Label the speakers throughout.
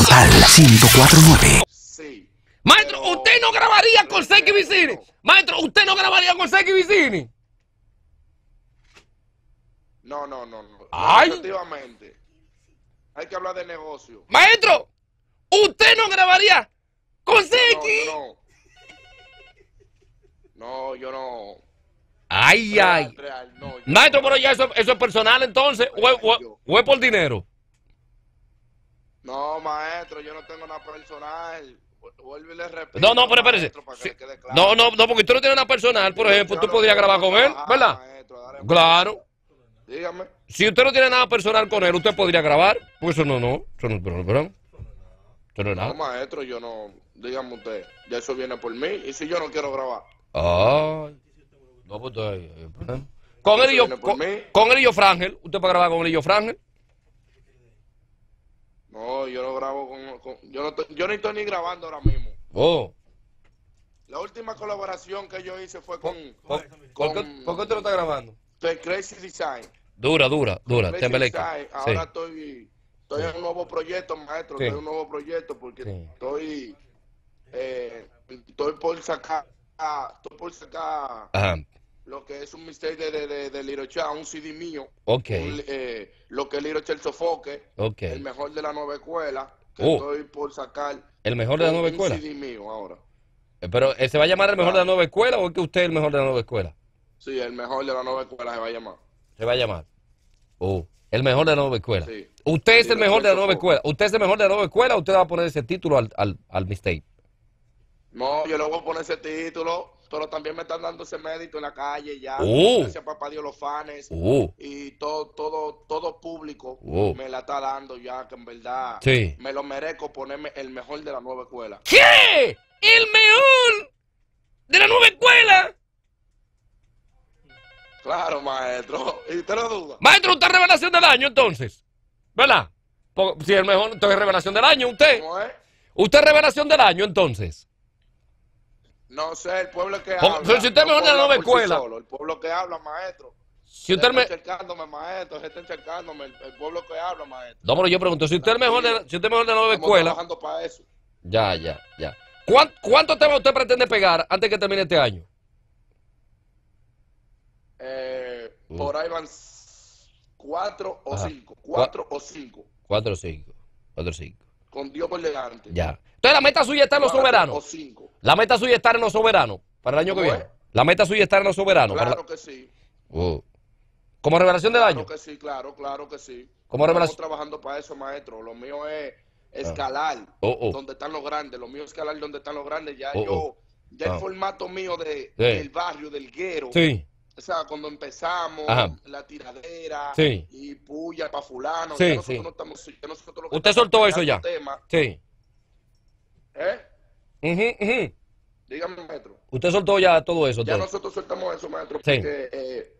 Speaker 1: Portal 1049. Maestro, ¿usted no grabaría con Seki Vicini? Maestro, ¿usted no grabaría con Seki Vicini?
Speaker 2: No, no, no, no. Efectivamente. Hay que hablar de negocio. Maestro, ¿usted no grabaría con Seki? No, yo no.
Speaker 1: Ay, ay. Maestro, pero ya eso, eso, es personal entonces. o, o, o es por dinero.
Speaker 2: No, maestro, yo no tengo nada personal. Vuelve y le No, no, pero espérese. No,
Speaker 1: no, no, porque usted no tiene nada personal, por ejemplo, tú podrías grabar con él, ¿verdad? Pues. claro. Dígame. Si usted no tiene nada personal con él, usted podría grabar. Pues eso no, no. Eso no, pero, pero, nada. No,
Speaker 2: maestro, yo no. Dígame usted, ya eso viene por mí. ¿Y si yo no quiero grabar?
Speaker 1: Ah. No, pues, eh, eh, pues Con él, y yo, con, con él y yo, Frangel. ¿Usted puede grabar con él y yo, Frangel?
Speaker 2: No, yo no grabo con... yo, no yo no estoy ni grabando ahora mismo. Oh. La última colaboración que yo hice fue con... ¿Por, con, qué,
Speaker 1: te lo estás grabando? The Crazy Design. Dura, dura, dura. Ahora estoy, estoy en un nuevo proyecto, maestro. Estoy en un
Speaker 2: nuevo proyecto porque estoy... Eh, estoy por sacar... Estoy por sacar... Ajá que es un mistake de, de, de, un CD mío.
Speaker 1: Ok. Eh,
Speaker 2: lo que es el Sofoque. Ok. El mejor de la nueva escuela. Uh. estoy por sacar.
Speaker 1: ¿El mejor de la nueva escuela? CD
Speaker 2: mío ahora.
Speaker 1: Eh, pero, eh, ¿se va a llamar el mejor de la nueva escuela o es que usted es el mejor de la nueva escuela?
Speaker 2: Sí, el mejor de la nueva escuela se va a llamar.
Speaker 1: Se va a llamar. Oh, el mejor de la nueva escuela. Sí. Usted es el mejor de la nueva escuela. ¿Usted es el mejor de la nueva escuela o usted va a poner ese título al, al, al
Speaker 2: No, yo le voy a poner ese título pero también me
Speaker 1: están dando ese mérito en la calle ya. Oh. Gracias a papá Dios, los fans oh. y todo, todo,
Speaker 2: todo público oh.
Speaker 1: me la está dando
Speaker 2: ya, que en verdad sí. me lo merezco ponerme el mejor de la nueva escuela.
Speaker 1: ¿Qué?
Speaker 2: ¿El mejor de la nueva escuela? Claro, maestro. Y usted no duda.
Speaker 1: Maestro, usted es revelación del año entonces. ¿Verdad? Si el mejor, entonces revelación del año usted. Usted es revelación del año entonces.
Speaker 2: No sé, el pueblo que habla. Pero si usted de la nueva escuela. el pueblo que habla, maestro. Si usted me... encharcándome, maestro, se está encharcándome el, pueblo que habla, maestro.
Speaker 1: No, pero yo pregunto, si usted mejor, si mejor de la nueva escuela... trabajando para eso. Ya, ya, ya. ¿Cuánto, temas tema usted pretende pegar antes que termine este año?
Speaker 2: Eh, mm. Por ahí van cuatro o cinco. Cuatro o cinco.
Speaker 1: Cuatro o cinco. Cuatro o cinco. Con Dios por delante. Ya. Entonces la meta suya está en los soberanos. O cinco. La meta suya es estar en los soberanos para el año que viene. La meta suya es estar en los soberanos. Claro que sí. Oh. Como revelación del daño? año. Claro que sí,
Speaker 2: claro, claro que sí. Como revelación. Estamos trabajando para eso, maestro. Lo mío es ah. escalar oh, oh. donde están los grandes. Lo mío es escalar donde están los grandes. Ya yo, ya el ah. formato mío de, del barrio, del guero. Sí. O sea, cuando empezamos, la tiradera sí. y puya para fulano. Sí, nosotros sí. no estamos,
Speaker 1: nosotros Usted soltó eso ya. sí. ¿Eh? Dígame, maestro. Usted soltó ya todo eso. Ya nosotros soltamos
Speaker 2: eso, maestro. Sí. Porque eh,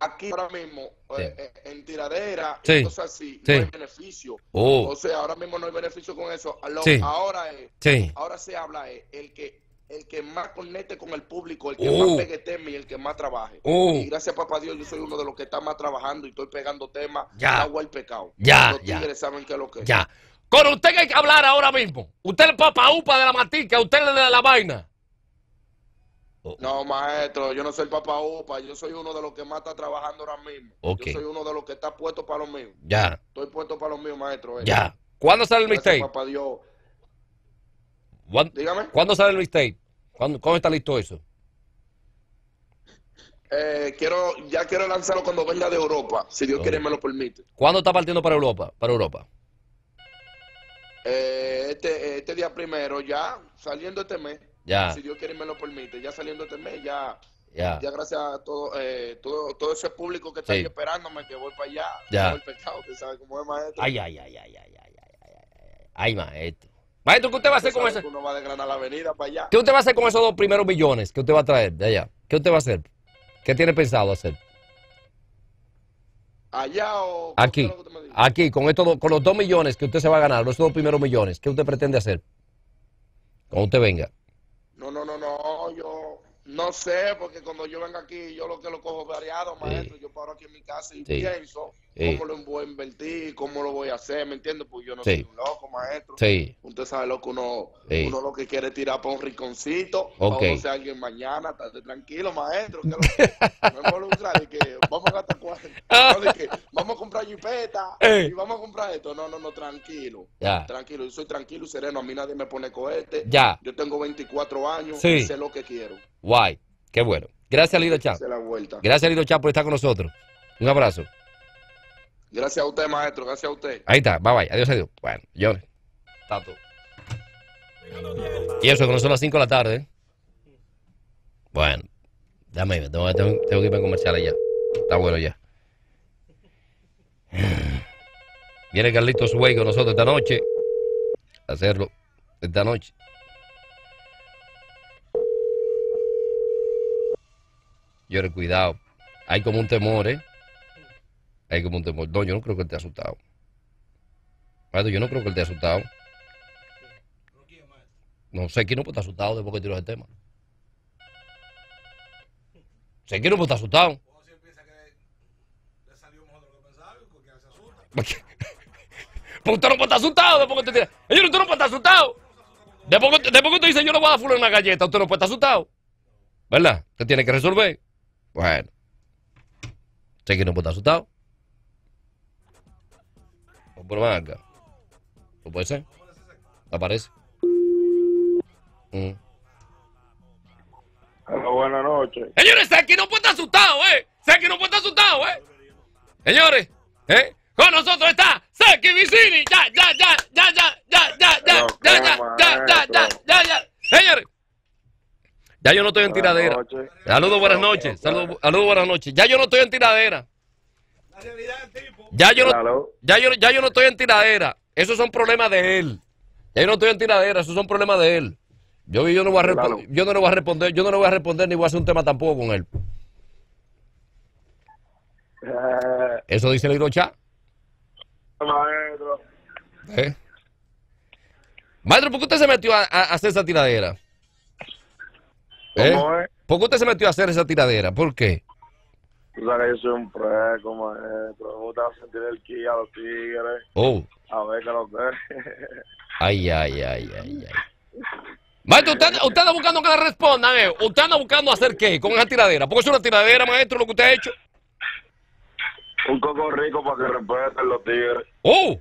Speaker 2: aquí ahora mismo, eh, eh, en tiradera, así, no hay beneficio. Oh. O sea, ahora mismo no hay beneficio con eso. ahora, es, eh, ahora se habla el que el que más conecte con el público, el que más oh. pegue temas y el que más trabaje. Oh. Y gracias, papá Dios, yo soy uno de los que está más trabajando y estoy pegando temas. Ya. Agua el pecado. Ya. Los ya. tigres saben qué es lo que es. Ya. Con usted hay que
Speaker 1: hablar ahora mismo. Usted es el papa upa de la matica, usted es de la vaina.
Speaker 2: No, maestro, yo no soy el papá Upa, yo soy uno de los que más está trabajando ahora
Speaker 1: mismo. Yo soy
Speaker 2: uno de los que está puesto para lo mío. Ya. Estoy puesto para lo mío, maestro. Eh. Ya.
Speaker 1: ¿Cuándo sale el mistake? Papá
Speaker 2: Dios. Dígame. ¿Cuándo sale el
Speaker 1: mistake? ¿Cuándo, ¿Cómo está listo eso?
Speaker 2: Eh, quiero, ya quiero lanzarlo cuando venga de Europa,
Speaker 1: si Dios quiere me lo permite. ¿Cuándo está partiendo para Europa? Para Europa.
Speaker 2: Eh, este, eh, este día primero, ya saliendo este mes. Ya. Si Dios quiere y me lo permite, ya saliendo este mes, ya.
Speaker 1: Ya. ya gracias
Speaker 2: a todo, eh, todo, todo ese público que está ahí esperándome, que voy para allá. Ya. que sabe cómo es maestro. Ay, ay, ay,
Speaker 1: ay, ay, ay, ay, maestro. Maestro, ¿qué usted va a hacer con eso
Speaker 2: a la avenida para allá. ¿Qué usted
Speaker 1: va a hacer con esos dos primeros millones que usted va a traer de allá? ¿Qué usted va a hacer? ¿Qué tiene pensado hacer?
Speaker 2: allá o
Speaker 1: aquí, aquí con estos con los dos millones que usted se va a ganar, los dos primeros millones, ¿qué usted pretende hacer? Cuando usted venga.
Speaker 2: No, no, no, no, yo no sé, porque cuando yo venga aquí, yo lo que lo cojo variado, maestro, yo paro aquí en mi casa y pienso cómo lo voy a invertir, cómo lo voy a hacer, ¿me entiendes? Pues yo no soy un loco, maestro.
Speaker 1: Usted
Speaker 2: sabe lo que uno, uno lo que quiere tirar para un rinconcito, okay. sea alguien mañana, tranquilo, maestro, que lo, Eh. y vamos a comprar esto. No, no, no, tranquilo. Ya. Tranquilo, yo soy tranquilo y sereno. A mí nadie me pone cohete. Ya. Yo tengo 24 años y sé lo que quiero.
Speaker 1: Guay, qué bueno. Gracias, Lido Chap. Gracias, Lido Chap, por estar con nosotros. Un abrazo.
Speaker 2: Gracias a usted, maestro. Gracias a usted.
Speaker 1: Ahí está. Bye, bye. Adiós, adiós. Bueno, yo. Tato. Y eso, que no son las 5 de la tarde. ¿eh? Bueno, dame, tengo, tengo, tengo que irme a comercial allá. Está bueno ya. Viene Carlitos Suey con nosotros esta noche. Hacerlo esta noche. yo he cuidado. Hay como un temor, ¿eh? Hay como un temor. No, yo no creo que él te ha asustado. Maestro, yo no creo que él te ha asustado. No sé quién no puede estar asustado después que tiró el tema. Sé quién no puede estar asustado. Porque usted no puede estar asustado después que usted tira. usted no puede estar asustado. Después, después que usted dice, yo no voy a dar una galleta, usted no puede estar asustado. ¿Verdad? Usted tiene que resolver. Bueno. ¿Sé que no puede estar asustado. No por acá. No puede ser. Aparece. parece? Mm.
Speaker 3: buenas noches. Señores,
Speaker 1: aquí no puede estar asustado, ¿eh? Sé que no puede estar asustado, ¿eh? Señores, ¿eh? Con nosotros está Seki Vicini. Ya, ya, ya, ya, ya, ya, ya, ya, ya, ya, ya, ya, ya, ya, Señores, ya yo no estoy en tiradera. Saludos, buenas noches. Saludos, buenas noches. Ya yo no estoy en tiradera. Ya yo, no, ya, yo, ya yo no estoy en tiradera. Esos son problemas de él. Ya yo no estoy en tiradera. Esos son problemas de él. Yo, yo, no voy a yo no le voy a responder. Yo no le voy a responder ni voy a hacer un tema tampoco con él. Eso dice el Irocha maestro. ¿Eh? Maestro, ¿por qué usted se metió a, hacer esa tiradera? ¿Eh? ¿Por qué usted se metió a hacer esa tiradera? ¿Por qué?
Speaker 3: Tú sabes que yo soy un preco, maestro. Me gusta sentir el ki a los tigres. Oh. A ver que los
Speaker 1: Ay, ay, ay, ay, ay. Maestro, usted, usted, está buscando que le respondan, ¿eh? Usted anda buscando hacer qué con esa tiradera. Porque es una tiradera, maestro, lo que usted ha hecho. Un
Speaker 3: coco rico para que respeten los tigres.
Speaker 1: ¡Oh!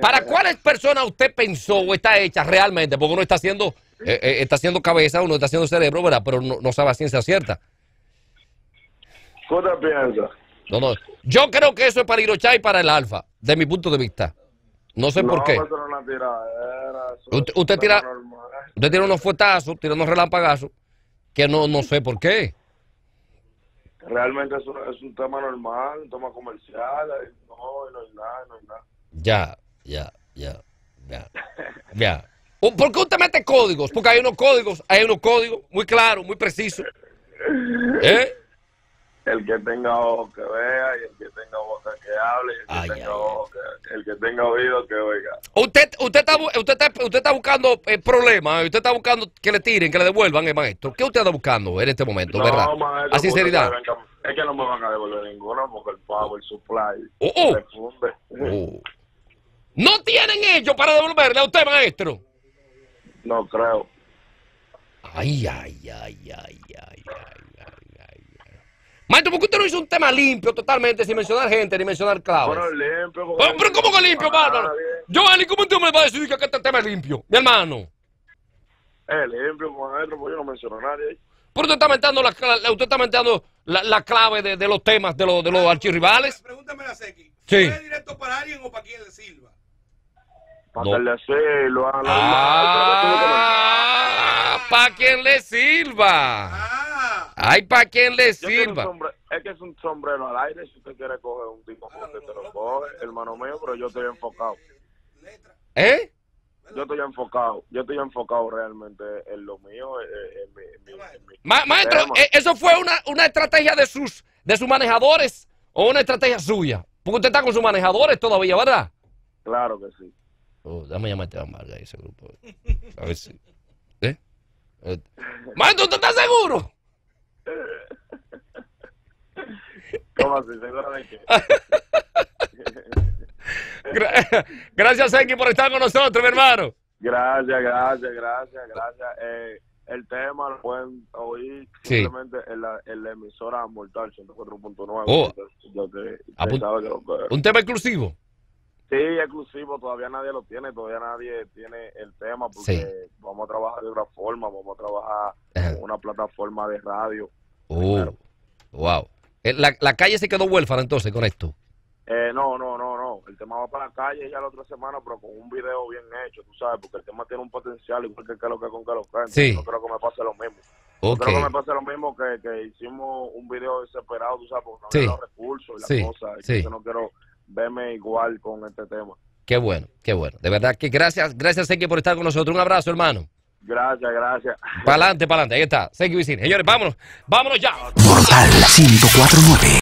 Speaker 1: ¿Para cuáles personas usted pensó o está hecha realmente? Porque uno está haciendo, eh, eh, está haciendo cabeza, uno está haciendo cerebro, ¿verdad? Pero no, sabe ciencia cierta. ¿Cómo te piensas? Yo creo que eso es para Hirochá y para el Alfa, de mi punto de vista. No sé por qué. usted, tira, usted tira unos fuetazos, tira unos relámpagazos, que no, no sé por qué
Speaker 3: realmente es un, es un tema normal, un tema comercial, no, no hay nada, no hay nada.
Speaker 1: Ya, ya, ya, ya, ya. ¿Por qué usted mete códigos? Porque hay unos códigos, hay unos códigos muy claros, muy precisos.
Speaker 3: ¿Eh? el que
Speaker 1: tenga ojos que
Speaker 3: vea y el que tenga boca que hable el que, tenga, que, el que tenga oído que oiga.
Speaker 1: Usted usted está usted está, usted está buscando eh, problemas, eh, usted está buscando que le tiren, que le devuelvan, el eh, maestro. ¿Qué usted está buscando en este momento, verdad? a sinceridad.
Speaker 3: Es que no me van a devolver ninguno porque el power supply oh, oh. se funde. Oh.
Speaker 1: ¿No tienen ellos para devolverle a usted, maestro? No creo. Ay, ay, ay, ay, ay. Maestro, ¿por qué usted no hizo un tema limpio totalmente sin mencionar gente ni mencionar claves? Bueno, limpio. Pero, ¿cómo que limpio, Yo Giovanni, ¿cómo usted me va a decir que este tema es limpio? Mi hermano.
Speaker 3: Es limpio, maestro,
Speaker 1: porque yo no menciono a nadie. Pero usted está mentando la, usted está metiendo la, clave de, los temas de, los, de archirrivales. Pregúntame la Seki. ¿Es sí. directo para alguien o para quien le sirva? Para hacerlo a la. ¡Ah! Ah, para quien le sirva hay ¿para quien le sirva?
Speaker 3: Es que es un sombrero al aire. Si usted quiere coger un tipo, usted te lo coge, hermano mío, pero yo estoy enfocado. ¿Eh? Yo estoy enfocado, yo estoy enfocado realmente en lo mío. En maestro,
Speaker 1: ¿eso fue una, una estrategia de sus, de sus manejadores o una estrategia suya? Porque usted está con sus manejadores todavía, ¿verdad? Claro que sí. Oh, dame llamarte a Marga ese grupo. A ver si. ¿Eh? eh maestro, ¿usted está seguro? ¿Cómo así?
Speaker 3: gracias, X,
Speaker 1: por estar con nosotros, mi hermano. Gracias, gracias,
Speaker 3: gracias, gracias. Eh, el tema lo pueden oír simplemente en la, emisora Mortal 104.9. Ah, pues, Un
Speaker 1: tema exclusivo.
Speaker 3: Sí, exclusivo, todavía nadie lo tiene, todavía nadie tiene el tema porque vamos a trabajar de otra forma, vamos a trabajar con una plataforma de radio
Speaker 1: Oh, wow. Eh, la, la, calle se quedó huérfana entonces con esto?
Speaker 3: Eh, no, no, no, no. El tema va para la calle ya la otra semana, pero con un video bien hecho, tú sabes, porque el tema tiene un potencial igual que el lo que con que lo que. No creo que me pase lo mismo.
Speaker 1: Okay. Creo que me pase
Speaker 3: lo mismo que, que, hicimos un video desesperado, tú sabes, no los recursos y las cosas. Yo no quiero verme igual con este tema.
Speaker 1: Qué bueno, qué bueno. De verdad que gracias, gracias, Seque, por estar con nosotros. Un abrazo, hermano. Gracias, gracias. Para adelante, para adelante. Ahí está. Señores, vámonos. Vámonos ya. Mortal 1049.